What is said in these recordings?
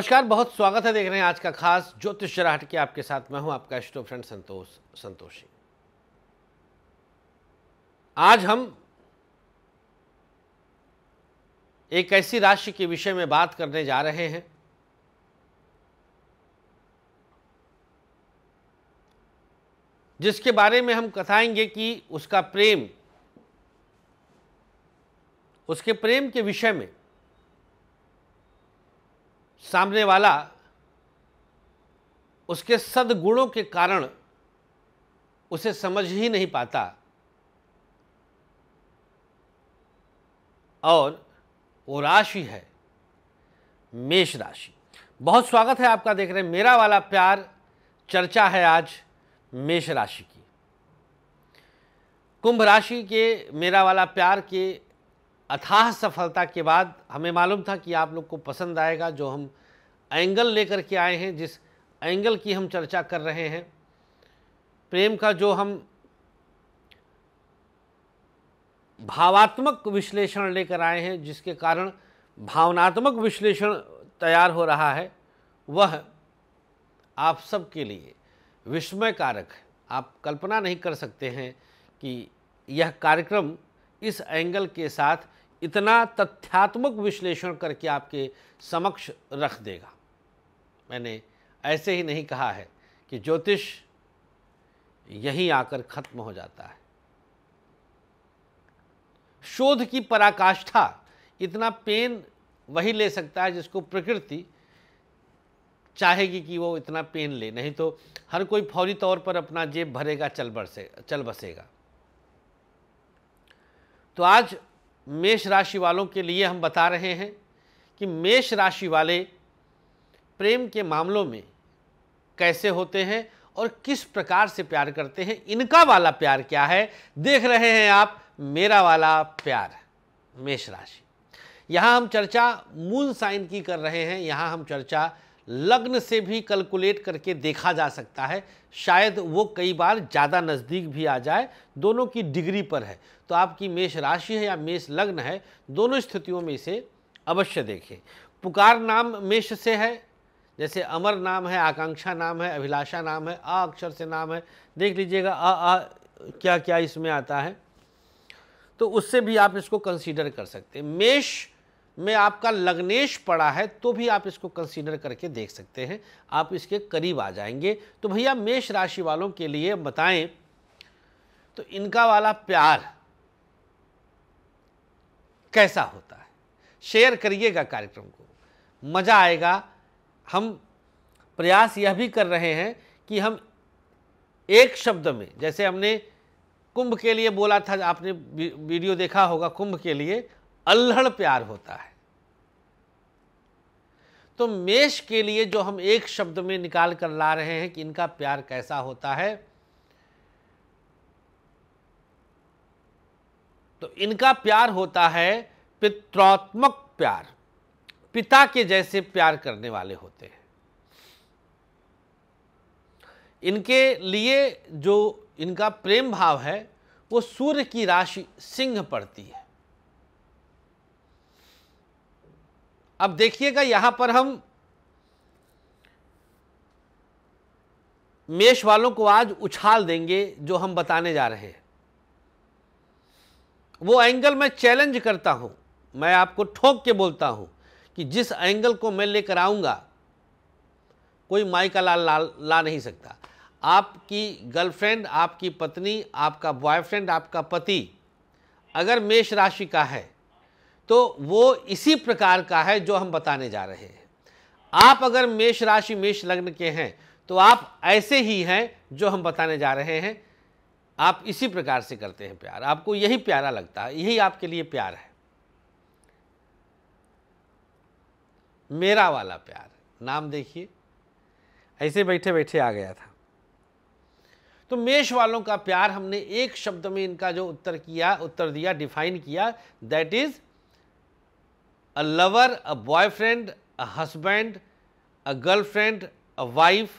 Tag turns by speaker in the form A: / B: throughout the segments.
A: नमस्कार बहुत स्वागत है देख रहे हैं आज का खास ज्योतिष चराहट के आपके साथ मैं हूं आपका स्टो फ्रेंड संतोष संतोषी आज हम एक ऐसी राशि के विषय में बात करने जा रहे हैं जिसके बारे में हम कथाएंगे कि उसका प्रेम उसके प्रेम के विषय में सामने वाला उसके सद्गुणों के कारण उसे समझ ही नहीं पाता और वो राशि है मेष राशि बहुत स्वागत है आपका देख रहे हैं मेरा वाला प्यार चर्चा है आज मेष राशि की कुंभ राशि के मेरा वाला प्यार के अथाह सफलता के बाद हमें मालूम था कि आप लोग को पसंद आएगा जो हम एंगल लेकर के आए हैं जिस एंगल की हम चर्चा कर रहे हैं प्रेम का जो हम भावात्मक विश्लेषण लेकर आए हैं जिसके कारण भावनात्मक विश्लेषण तैयार हो रहा है वह आप सबके लिए विस्मय कारक है आप कल्पना नहीं कर सकते हैं कि यह कार्यक्रम इस एंगल के साथ इतना तथ्यात्मक विश्लेषण करके आपके समक्ष रख देगा मैंने ऐसे ही नहीं कहा है कि ज्योतिष यहीं आकर खत्म हो जाता है शोध की पराकाष्ठा इतना पेन वही ले सकता है जिसको प्रकृति चाहेगी कि वो इतना पेन ले नहीं तो हर कोई फौरी तौर पर अपना जेब भरेगा चल बसे चल बसेगा तो आज मेष राशि वालों के लिए हम बता रहे हैं कि मेष राशि वाले प्रेम के मामलों में कैसे होते हैं और किस प्रकार से प्यार करते हैं इनका वाला प्यार क्या है देख रहे हैं आप मेरा वाला प्यार मेष राशि यहाँ हम चर्चा मून साइन की कर रहे हैं यहाँ हम चर्चा लग्न से भी कैलकुलेट करके देखा जा सकता है शायद वो कई बार ज़्यादा नज़दीक भी आ जाए दोनों की डिग्री पर है तो आपकी मेष राशि है या मेष लग्न है दोनों स्थितियों में इसे अवश्य देखें पुकार नाम मेष से है जैसे अमर नाम है आकांक्षा नाम है अभिलाषा नाम है आ अक्षर से नाम है देख लीजिएगा आ आ क्या क्या इसमें आता है तो उससे भी आप इसको कंसीडर कर सकते हैं मेष में आपका लग्नेश पड़ा है तो भी आप इसको कंसीडर करके देख सकते हैं आप इसके करीब आ जाएंगे तो भैया मेष राशि वालों के लिए बताएं तो इनका वाला प्यार कैसा होता है शेयर करिएगा कार्यक्रम को मज़ा आएगा हम प्रयास यह भी कर रहे हैं कि हम एक शब्द में जैसे हमने कुंभ के लिए बोला था आपने वीडियो देखा होगा कुंभ के लिए अल्हड़ प्यार होता है तो मेष के लिए जो हम एक शब्द में निकाल कर ला रहे हैं कि इनका प्यार कैसा होता है तो इनका प्यार होता है पित्रात्मक प्यार पिता के जैसे प्यार करने वाले होते हैं इनके लिए जो इनका प्रेम भाव है वो सूर्य की राशि सिंह पड़ती है अब देखिएगा यहां पर हम मेष वालों को आज उछाल देंगे जो हम बताने जा रहे हैं वो एंगल मैं चैलेंज करता हूं मैं आपको ठोक के बोलता हूं कि जिस एंगल को मैं लेकर आऊंगा कोई माई का लाल ला, ला नहीं सकता आपकी गर्लफ्रेंड आपकी पत्नी आपका बॉयफ्रेंड आपका पति अगर मेष राशि का है तो वो इसी प्रकार का है जो हम बताने जा रहे हैं आप अगर मेष राशि मेष लग्न के हैं तो आप ऐसे ही हैं जो हम बताने जा रहे हैं आप इसी प्रकार से करते हैं प्यार आपको यही प्यारा लगता है यही आपके लिए प्यार है मेरा वाला प्यार नाम देखिए ऐसे बैठे बैठे आ गया था तो मेष वालों का प्यार हमने एक शब्द में इनका जो उत्तर किया उत्तर दिया डिफाइन किया that is a lover, a boyfriend, a husband, a girlfriend, a wife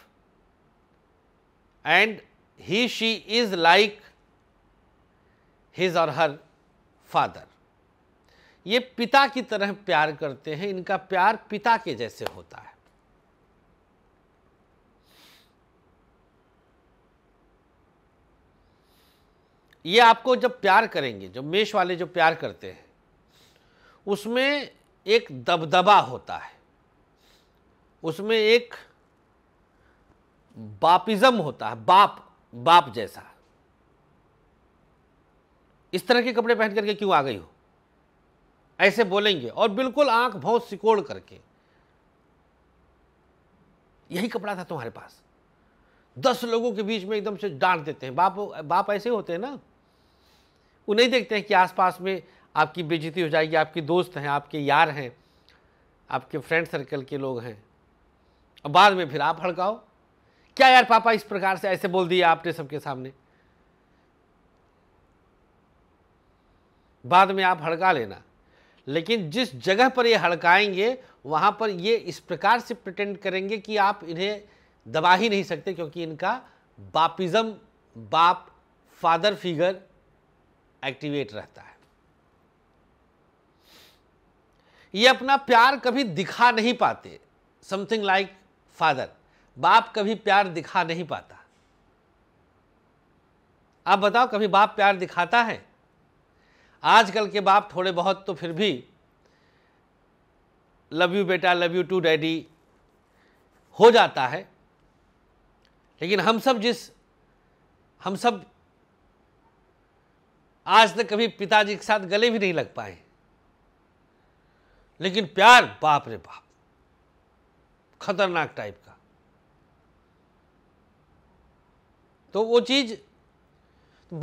A: and he she is like his or her father. ये पिता की तरह प्यार करते हैं इनका प्यार पिता के जैसे होता है ये आपको जब प्यार करेंगे जो मेष वाले जो प्यार करते हैं उसमें एक दबदबा होता है उसमें एक बापिज्म होता है बाप बाप जैसा इस तरह के कपड़े पहन करके क्यों आ गई हो ऐसे बोलेंगे और बिल्कुल आंख बहुत सिकोड़ करके यही कपड़ा था तुम्हारे पास दस लोगों के बीच में एकदम से डांट देते हैं बाप बाप ऐसे होते हैं ना वो नहीं देखते हैं कि आसपास में आपकी बेजती हो जाएगी आपके दोस्त हैं आपके यार हैं आपके फ्रेंड सर्कल के लोग हैं और बाद में फिर आप हड़काओ क्या यार पापा इस प्रकार से ऐसे बोल दिया आपने सबके सामने बाद में आप हड़का लेना लेकिन जिस जगह पर ये हड़काएंगे वहाँ पर ये इस प्रकार से प्रटेंड करेंगे कि आप इन्हें दबा ही नहीं सकते क्योंकि इनका बापिज्म बाप फादर फिगर एक्टिवेट रहता है ये अपना प्यार कभी दिखा नहीं पाते समथिंग लाइक फादर बाप कभी प्यार दिखा नहीं पाता आप बताओ कभी बाप प्यार दिखाता है आजकल के बाप थोड़े बहुत तो फिर भी लव यू बेटा लव यू टू डैडी हो जाता है लेकिन हम सब जिस हम सब आज तक कभी पिताजी के साथ गले भी नहीं लग पाए लेकिन प्यार बाप रे बाप खतरनाक टाइप का तो वो चीज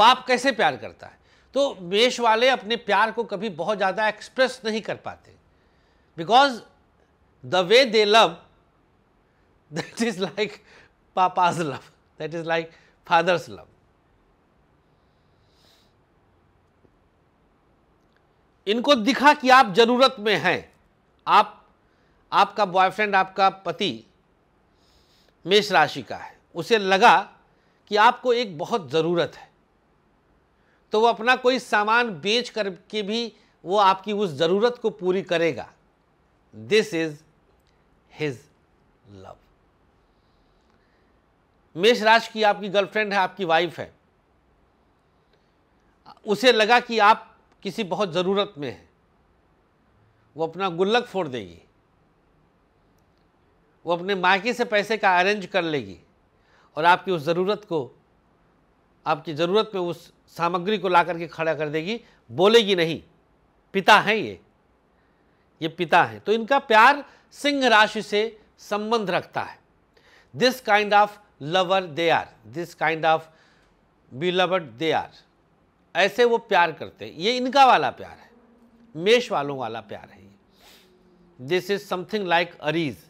A: बाप कैसे प्यार करता है तो वेश वाले अपने प्यार को कभी बहुत ज़्यादा एक्सप्रेस नहीं कर पाते because the way they love that is like papa's love that is like father's love इनको दिखा कि आप ज़रूरत में हैं आप आपका बॉयफ्रेंड आपका पति मेष राशि का है उसे लगा कि आपको एक बहुत ज़रूरत है तो वो अपना कोई सामान बेच कर के भी वो आपकी उस ज़रूरत को पूरी करेगा दिस इज हिज लव मेष राशि की आपकी गर्लफ्रेंड है आपकी वाइफ है उसे लगा कि आप किसी बहुत ज़रूरत में है वो अपना गुल्लक फोड़ देगी वो अपने मायके से पैसे का अरेंज कर लेगी और आपकी उस ज़रूरत को आपकी ज़रूरत में उस सामग्री को ला करके खड़ा कर देगी बोलेगी नहीं पिता हैं ये ये पिता हैं तो इनका प्यार सिंह राशि से संबंध रखता है this kind of lover they are this kind of be lover they are ऐसे वो प्यार करते हैं ये इनका वाला प्यार है मेष वालों वाला प्यार है ये this is something like Aries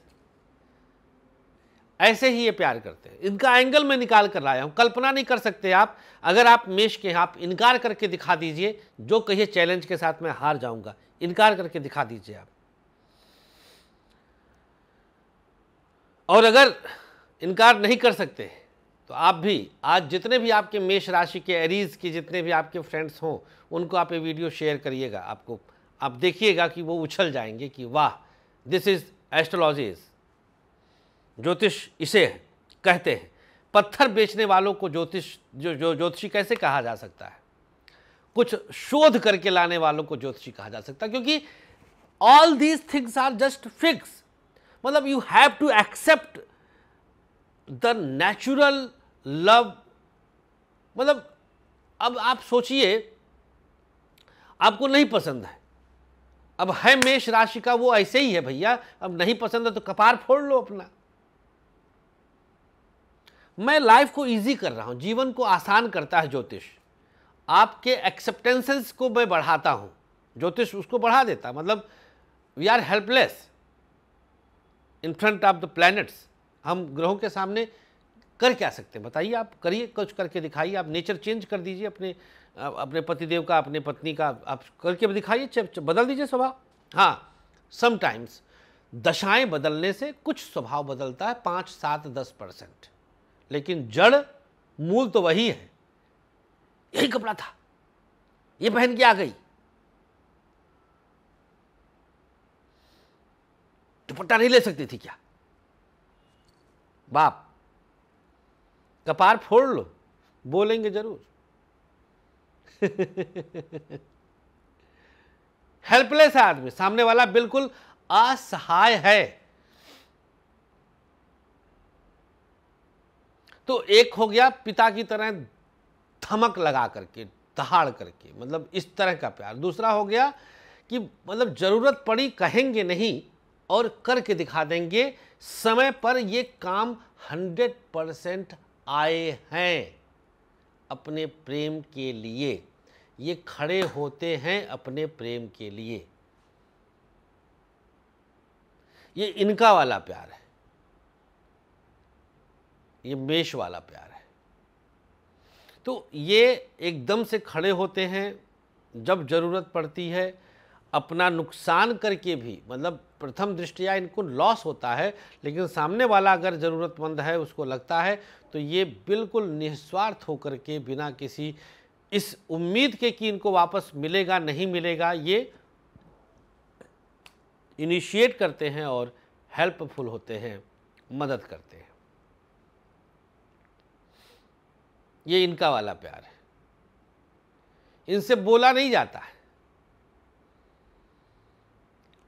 A: ऐसे ही ये प्यार करते हैं इनका एंगल मैं निकाल कर लाया हूं कल्पना नहीं कर सकते आप अगर आप मेष के आप इनकार करके दिखा दीजिए जो कहिए चैलेंज के साथ मैं हार जाऊंगा इनकार करके दिखा दीजिए आप और अगर इनकार नहीं कर सकते तो आप भी आज जितने भी आपके मेष राशि के एरीज के जितने भी आपके फ्रेंड्स हों उनको आप ये वीडियो शेयर करिएगा आपको आप देखिएगा कि वो उछल जाएंगे कि वाह दिस इज़ एस्ट्रोलॉजीज ज्योतिष इसे कहते हैं पत्थर बेचने वालों को ज्योतिष जो जो ज्योतिषी कैसे कहा जा सकता है कुछ शोध करके लाने वालों को ज्योतिषी कहा जा सकता है क्योंकि all these things are just fix मतलब you have to accept the natural love मतलब अब आप सोचिए आपको नहीं पसंद है अब है मेष राशि का वो ऐसे ही है भैया अब नहीं पसंद है तो कपार फोड़ लो अपना मैं लाइफ को इजी कर रहा हूं जीवन को आसान करता है ज्योतिष आपके एक्सेप्टेंसेस को मैं बढ़ाता हूं ज्योतिष उसको बढ़ा देता मतलब we are helpless in front of the planets हम ग्रहों के सामने कर क्या सकते हैं बताइए आप करिए कुछ करके दिखाइए आप नेचर चेंज कर दीजिए अपने अपने पतिदेव का अपने पत्नी का आप करके दिखाइए बदल दीजिए स्वभाव हाँ समटाइम्स दशाएं बदलने से कुछ स्वभाव बदलता है पाँच सात दस परसेंट लेकिन जड़ मूल तो वही है यही कपड़ा था ये पहन के आ गई दुपट्टा नहीं ले सकती थी क्या बाप कपार फोड़ लो बोलेंगे जरूर हेल्पलेस है आदमी सामने वाला बिल्कुल असहाय है तो एक हो गया पिता की तरह धमक लगा करके दहाड़ करके मतलब इस तरह का प्यार दूसरा हो गया कि मतलब ज़रूरत पड़ी कहेंगे नहीं और करके दिखा देंगे समय पर यह काम हंड्रेड परसेंट आए हैं अपने प्रेम के लिए ये खड़े होते हैं अपने प्रेम के लिए ये इनका वाला प्यार है ये मेष वाला प्यार है तो ये एकदम से खड़े होते हैं जब ज़रूरत पड़ती है अपना नुकसान करके भी मतलब प्रथम दृष्टिया इनको लॉस होता है लेकिन सामने वाला अगर ज़रूरतमंद है उसको लगता है तो ये बिल्कुल निस्वार्थ होकर के बिना किसी इस उम्मीद के कि इनको वापस मिलेगा नहीं मिलेगा ये इनिशिएट करते हैं और हेल्पफुल होते हैं मदद करते हैं ये इनका वाला प्यार है इनसे बोला नहीं जाता है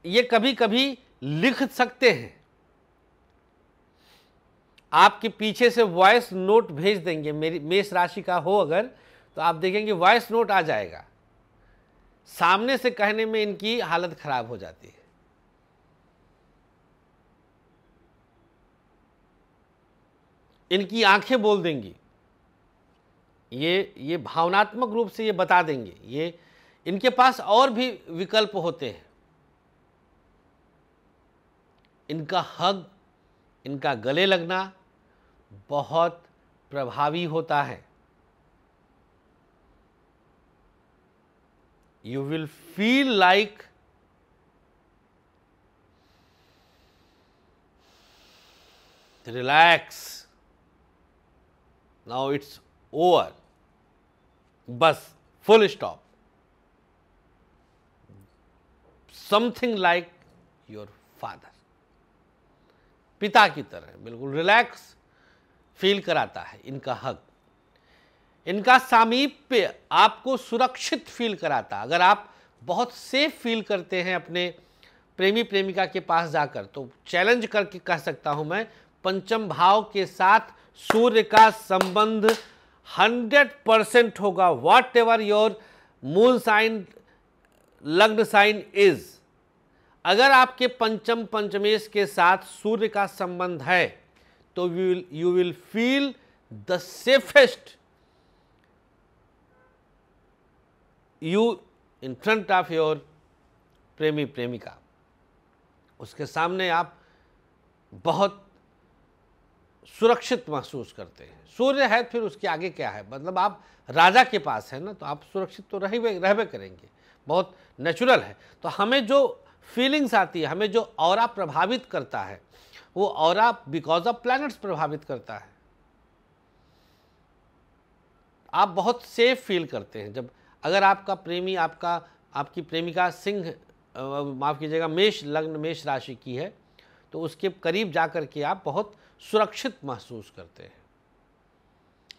A: ये कभी कभी लिख सकते हैं आपके पीछे से वॉइस नोट भेज देंगे मेरी मेष राशि का हो अगर तो आप देखेंगे वॉइस नोट आ जाएगा सामने से कहने में इनकी हालत खराब हो जाती है इनकी आंखें बोल देंगी ये ये भावनात्मक रूप से ये बता देंगे ये इनके पास और भी विकल्प होते हैं इनका हग इनका गले लगना बहुत प्रभावी होता है you will feel like relax now it's over बस full stop something like your father पिता की तरह बिल्कुल रिलैक्स फील कराता है इनका हक इनका सामीप्य आपको सुरक्षित फील कराता अगर आप बहुत सेफ फील करते हैं अपने प्रेमी प्रेमिका के पास जाकर तो चैलेंज करके कह सकता हूं मैं पंचम भाव के साथ सूर्य का संबंध 100 परसेंट होगा whatever your moon sign lagna sign is अगर आपके पंचम पंचमेश के साथ सूर्य का संबंध है तो you will feel the safest you in front of your प्रेमी प्रेमिका उसके सामने आप बहुत सुरक्षित महसूस करते हैं सूर्य है फिर उसके आगे क्या है मतलब आप राजा के पास है ना तो आप सुरक्षित तो रह करेंगे बहुत नेचुरल है तो हमें जो फीलिंग्स आती है हमें जो और प्रभावित करता है वो और बिकॉज ऑफ प्लैनेट्स प्रभावित करता है आप बहुत सेफ फील करते हैं जब अगर आपका प्रेमी आपका आपकी प्रेमिका सिंह माफ़ कीजिएगा मेष लग्न मेष राशि की है तो उसके करीब जाकर के आप बहुत सुरक्षित महसूस करते हैं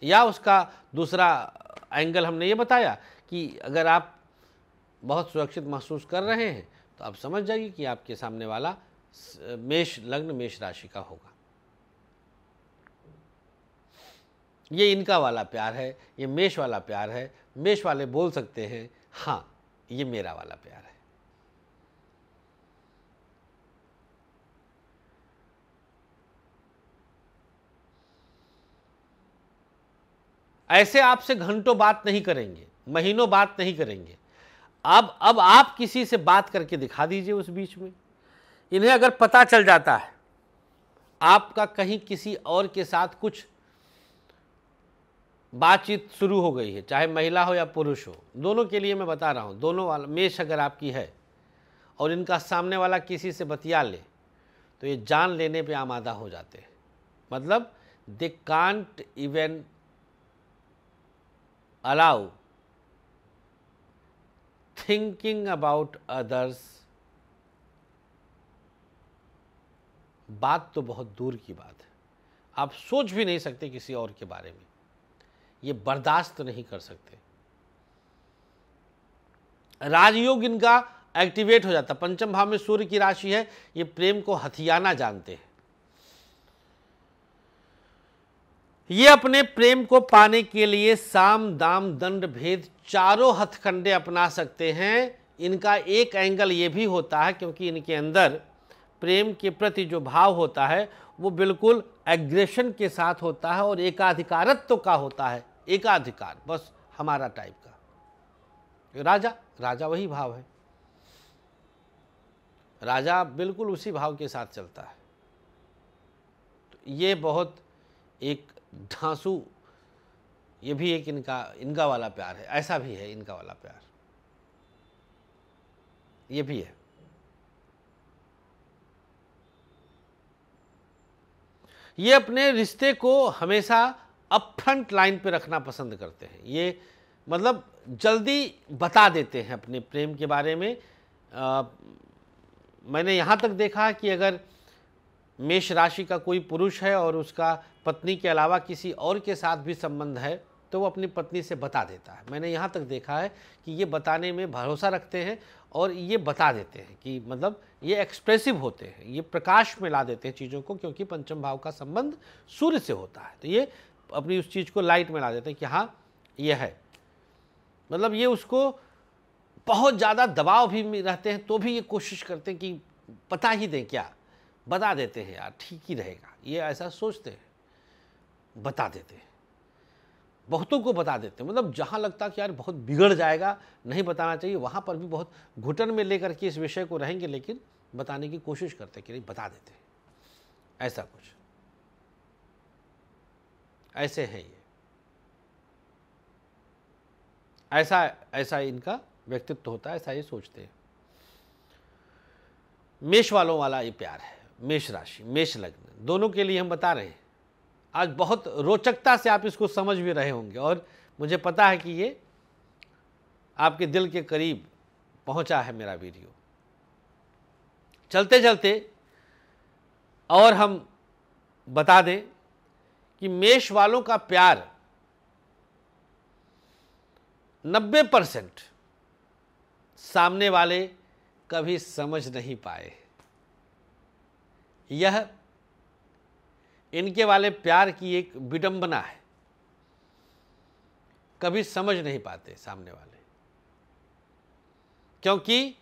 A: या उसका दूसरा एंगल हमने ये बताया कि अगर आप बहुत सुरक्षित महसूस कर रहे हैं तो आप समझ जाइए कि आपके सामने वाला मेष लग्न मेष राशि का होगा ये इनका वाला प्यार है ये मेष वाला प्यार है मेष वाले बोल सकते हैं हाँ ये मेरा वाला प्यार है ऐसे आपसे घंटों बात नहीं करेंगे महीनों बात नहीं करेंगे अब अब आप किसी से बात करके दिखा दीजिए उस बीच में इन्हें अगर पता चल जाता है आपका कहीं किसी और के साथ कुछ बातचीत शुरू हो गई है चाहे महिला हो या पुरुष हो दोनों के लिए मैं बता रहा हूँ दोनों वाला मेष अगर आपकी है और इनका सामने वाला किसी से बतिया ले तो ये जान लेने पे आमादा हो जाते हैं मतलब they can't even allow thinking about others बात तो बहुत दूर की बात है आप सोच भी नहीं सकते किसी और के बारे में ये बर्दाश्त नहीं कर सकते राजयोग इनका एक्टिवेट हो जाता पंचम भाव में सूर्य की राशि है ये प्रेम को हथियाना जानते हैं ये अपने प्रेम को पाने के लिए साम दाम दंड भेद चारों हथकंडे अपना सकते हैं इनका एक एंगल ये भी होता है क्योंकि इनके अंदर प्रेम के प्रति जो भाव होता है वो बिल्कुल एग्रेशन के साथ होता है और एकाधिकारत्व तो का होता है एकाधिकार बस हमारा टाइप का राजा राजा वही भाव है राजा बिल्कुल उसी भाव के साथ चलता है तो ये बहुत एक धांसू ये भी एक इनका इनका वाला प्यार है ऐसा भी है इनका वाला प्यार ये भी है ये अपने रिश्ते को हमेशा अपफ्रंट लाइन पे रखना पसंद करते हैं ये मतलब जल्दी बता देते हैं अपने प्रेम के बारे में आ, मैंने यहाँ तक देखा कि अगर मेष राशि का कोई पुरुष है और उसका पत्नी के अलावा किसी और के साथ भी संबंध है तो वो अपनी पत्नी से बता देता है मैंने यहाँ तक देखा है कि ये बताने में भरोसा रखते हैं और ये बता देते हैं कि मतलब ये एक्सप्रेसिव होते हैं ये प्रकाश में ला देते हैं चीज़ों को क्योंकि पंचम भाव का संबंध सूर्य से होता है तो ये अपनी उस चीज़ को लाइट में ला देते हैं कि हाँ ये है मतलब ये उसको बहुत ज़्यादा दबाव भी रहते हैं तो भी ये कोशिश करते हैं कि पता ही दें क्या बता देते हैं यार ठीक ही रहेगा ये ऐसा सोचते हैं बता देते हैं बहुतों को बता देते हैं मतलब जहाँ लगता कि यार बहुत बिगड़ जाएगा नहीं बताना चाहिए वहाँ पर भी बहुत घुटन में लेकर के इस विषय को रहेंगे लेकिन बताने की कोशिश करते कि नहीं बता देते ऐसा कुछ ऐसे हैं ये ऐसा ऐसा इनका व्यक्तित्व होता है ऐसा ये सोचते हैं मेष वालों वाला ये प्यार है मेष राशि मेष लग्न दोनों के लिए हम बता रहे हैं आज बहुत रोचकता से आप इसको समझ भी रहे होंगे और मुझे पता है कि ये आपके दिल के करीब पहुंचा है मेरा वीडियो चलते चलते और हम बता दें कि मेष वालों का प्यार 90 परसेंट सामने वाले कभी समझ नहीं पाए यह इनके वाले प्यार की एक विडंबना है कभी समझ नहीं पाते सामने वाले क्योंकि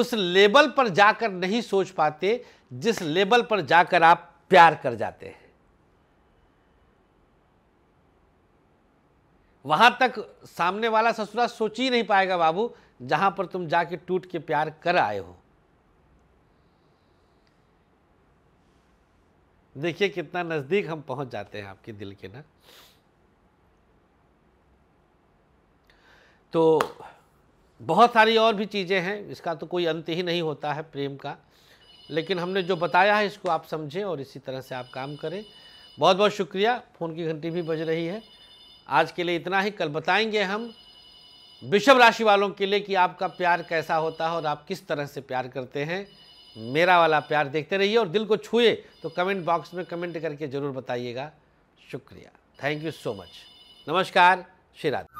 A: उस लेवल पर जाकर नहीं सोच पाते जिस लेवल पर जाकर आप प्यार कर जाते हैं वहां तक सामने वाला ससुराल सोच ही नहीं पाएगा बाबू जहां पर तुम जाके टूट के प्यार कर आए हो देखिए कितना नज़दीक हम पहुंच जाते हैं आपके दिल के ना तो बहुत सारी और भी चीज़ें हैं इसका तो कोई अंत ही नहीं होता है प्रेम का लेकिन हमने जो बताया है इसको आप समझें और इसी तरह से आप काम करें बहुत बहुत शुक्रिया फ़ोन की घंटी भी बज रही है आज के लिए इतना ही कल बताएंगे हम विषभ राशि वालों के लिए कि आपका प्यार कैसा होता है और आप किस तरह से प्यार करते हैं मेरा वाला प्यार देखते रहिए और दिल को छुए तो कमेंट बॉक्स में कमेंट करके ज़रूर बताइएगा शुक्रिया थैंक यू सो मच नमस्कार श्री राधे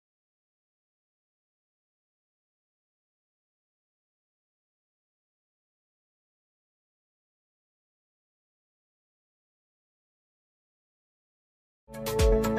B: Thank you